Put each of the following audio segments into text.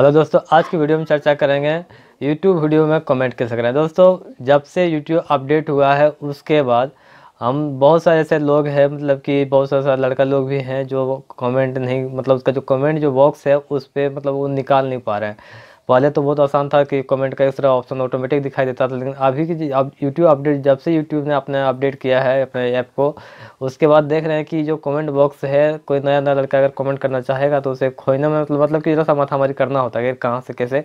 hello दोस्तों आज की वीडियो में चर्चा करेंगे यूट्यूब वीडियो में कमेंट कैसे करें दोस्तों जब से यूट्यूब अपडेट हुआ है उसके बाद हम बहुत सारे ऐसे लोग हैं मतलब कि बहुत सारे लड़का लोग भी हैं जो कमेंट नहीं मतलब उसका जो कमेंट जो बॉक्स है उस पर मतलब वो निकाल नहीं पा रहे हैं पहले तो बहुत आसान था कि कमेंट का इस तरह ऑप्शन ऑटोमेटिक दिखाई देता था लेकिन अभी की अब यूट्यूब अपडेट जब से यूट्यूब ने अपने अपडेट किया है अपने ऐप को उसके बाद देख रहे हैं कि जो कमेंट बॉक्स है कोई नया नया लड़का अगर कमेंट करना चाहेगा तो उसे खोजने में मतलब कि जरा सा माथामारी करना होता है कि कहाँ से कैसे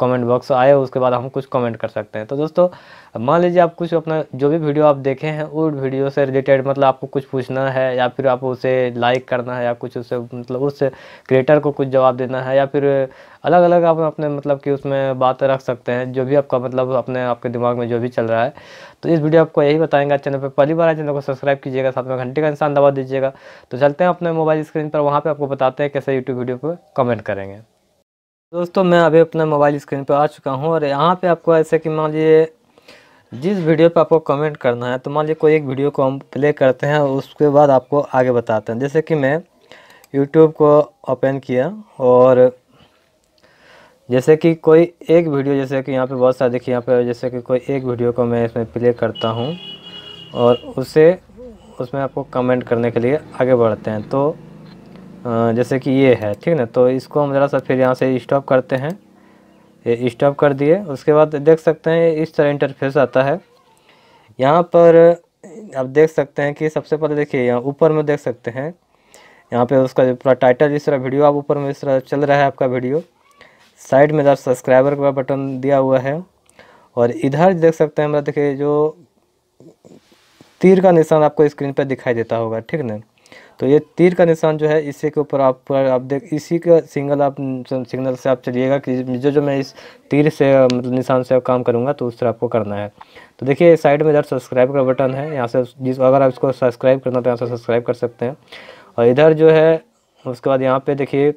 कमेंट बॉक्स आए उसके बाद हम कुछ कमेंट कर सकते हैं तो दोस्तों मान लीजिए आप कुछ अपना जो भी वीडियो आप देखे हैं वो वीडियो से रिलेटेड मतलब आपको कुछ पूछना है या फिर आप उसे लाइक करना है या कुछ उसे मतलब उस क्रिएटर को कुछ जवाब देना है या फिर अलग अलग आप अपने मतलब कि उसमें बात रख सकते हैं जो भी आपका मतलब अपने आपके दिमाग में जो भी चल रहा है तो इस वीडियो आपको यही बताएंगे चैनल पर पहली बार चैनल को सब्सक्राइब कीजिएगा साथ में घंटे का इंसान दबा दीजिएगा तो चलते हैं अपने मोबाइल स्क्रीन पर वहाँ पर आपको बताते हैं कैसे यूट्यूब वीडियो पर कमेंट करेंगे दोस्तों मैं अभी अपना मोबाइल स्क्रीन पर आ चुका हूँ और यहाँ पे आपको ऐसे कि मान लीजिए जिस वीडियो पे आपको कमेंट करना है तो मान लीजिए कोई एक वीडियो को हम प्ले करते हैं उसके बाद आपको आगे बताते हैं जैसे कि मैं यूट्यूब को ओपन किया और जैसे कि कोई एक वीडियो जैसे कि यहाँ पे बहुत सारे देखिए यहाँ पे जैसे कि कोई एक वीडियो को मैं इसमें प्ले करता हूँ और उसे उसमें आपको कमेंट करने के लिए आगे बढ़ते हैं तो जैसे कि ये है ठीक ना तो इसको हम ज़रा सा फिर यहाँ से स्टॉप करते हैं ये स्टॉप कर दिए उसके बाद देख सकते हैं इस तरह इंटरफेस आता है यहाँ पर आप देख सकते हैं कि सबसे पहले देखिए यहाँ ऊपर में देख सकते हैं यहाँ पे उसका जो पूरा टाइटल जिस तरह वीडियो आप ऊपर में इस तरह चल रहा है आपका वीडियो साइड में जरा सब्सक्राइबर का बटन दिया हुआ है और इधर देख सकते हैं हमारा देखिए जो तीर का निशान आपको स्क्रीन पर दिखाई देता होगा ठीक ना तो ये तीर का निशान जो है इसी के ऊपर आप आप देख इसी का सिंगल आप सिग्नल से आप चलिएगा कि जो जो मैं इस तीर से मतलब निशान से काम करूँगा तो उस तरह आपको करना है तो देखिए साइड में इधर सब्सक्राइब का बटन है यहाँ से जिस अगर आप इसको सब्सक्राइब करना तो यहाँ से सब्सक्राइब कर सकते हैं और इधर जो है उसके बाद यहाँ पर देखिए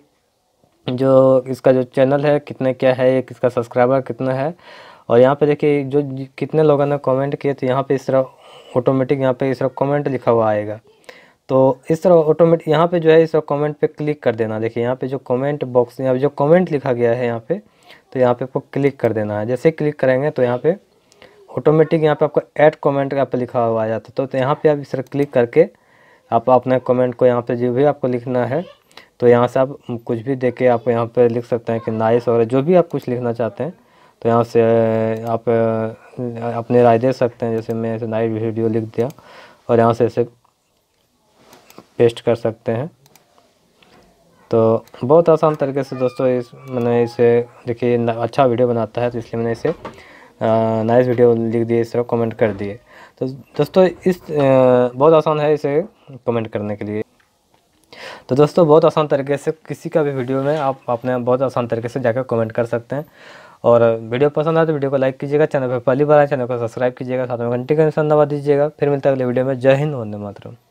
जो इसका जो चैनल है कितने क्या है किसका सब्सक्राइबर कितना है और यहाँ पे देखिए जो कितने लोगों ने कमेंट किए तो यहाँ पे इस तरह ऑटोमेटिक यहाँ पे इस तरह कमेंट लिखा हुआ आएगा तो इस तरह ऑटोमेटिक यहाँ पे जो है इस तरह कमेंट पे क्लिक कर देना देखिए यहाँ पे जो कमेंट बॉक्स यहाँ पे जो कमेंट लिखा गया है यहाँ पे तो यहाँ पे आपको क्लिक कर देना है जैसे क्लिक करेंगे तो यहाँ पे ऑटोमेटिक यहाँ पे आपको ऐड कमेंट यहाँ पे लिखा हुआ आ जाता तो, तो यहाँ पे आप इस तरह क्लिक करके आप अपने कॉमेंट को यहाँ पर जो भी आपको लिखना है तो यहाँ से आप कुछ भी दे के आप यहाँ पर लिख सकते हैं कि नाइस वगैरह जो भी आप कुछ लिखना चाहते हैं तो यहाँ से आप अपने राय दे सकते हैं जैसे मैं नाइस वीडियो लिख दिया और यहाँ से ऐसे पेस्ट कर सकते हैं तो बहुत आसान तरीके से दोस्तों इस मैंने इसे देखिए अच्छा वीडियो बनाता है तो इसलिए मैंने इसे नाइस वीडियो लिख दिए इस तरह कमेंट कर दिए तो दोस्तों इस आ, बहुत आसान है इसे कमेंट करने के लिए तो दोस्तों बहुत आसान तरीके से किसी का भी वीडियो में आप अपने बहुत आसान तरीके से जाकर कमेंट कर सकते हैं और वीडियो पसंद आए तो वीडियो को लाइक कीजिएगा चैनल पर पहली बार आए चैनल को सब्सक्राइब कीजिएगा साथ में घंटी का निशान दबा दीजिएगा फिर मिलता है अगले वीडियो में जय हिंद वंदे मातरम